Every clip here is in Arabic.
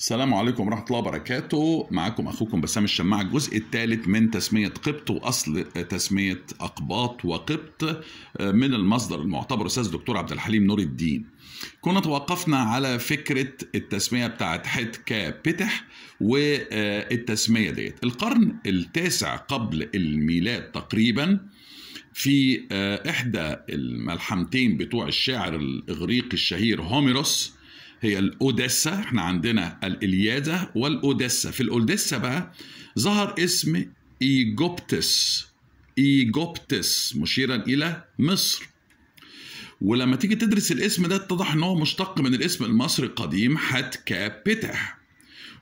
السلام عليكم ورحمة الله وبركاته معكم أخوكم بسام الشماع الجزء الثالث من تسمية قبط وأصل آه، تسمية أقباط وقبط آه، من المصدر المعتبر أستاذ دكتور عبد الحليم نور الدين كنا توقفنا على فكرة التسمية بتاعت حت بتح والتسمية ديت القرن التاسع قبل الميلاد تقريباً في آه، إحدى الملحمتين بتوع الشاعر الإغريقي الشهير هوميروس هي الأوديسا احنا عندنا الإليادا والأوديسا في الأوديسا بقى ظهر اسم إيجوبتس إيجوبتس مشيرا إلى مصر ولما تيجي تدرس الاسم ده اتضح ان هو مشتق من الاسم المصري القديم حت كابتح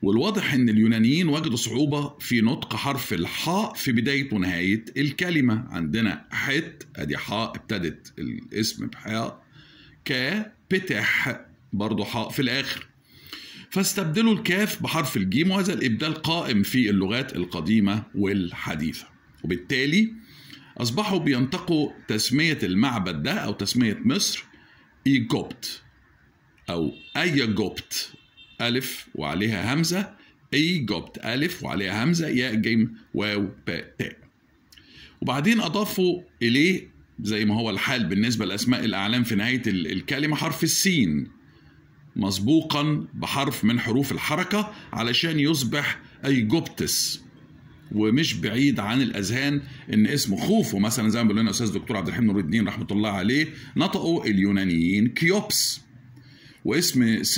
والواضح ان اليونانيين وجدوا صعوبة في نطق حرف الحاء في بداية ونهاية الكلمة عندنا حت ادي حاء ابتدت الاسم بحاء كابتح برضه حاء في الآخر فاستبدلوا الكاف بحرف الجيم وهذا الإبدال قائم في اللغات القديمة والحديثة وبالتالي أصبحوا بينطقوا تسمية المعبد ده أو تسمية مصر إيجوبت أو أيجوبت ألف وعليها همزة إيجوبت ألف وعليها همزة ياء جيم واو باء تاء وبعدين أضافوا إليه زي ما هو الحال بالنسبة لأسماء الأعلام في نهاية الكلمة حرف السين مسبوقا بحرف من حروف الحركة علشان يصبح أيجوبتس ومش بعيد عن الأذهان إن اسمه خوفو مثلا زي ما بيقول لنا الأستاذ الدكتور عبد الحميد نور الدين رحمة الله عليه نطقوا اليونانيين كيوبس واسم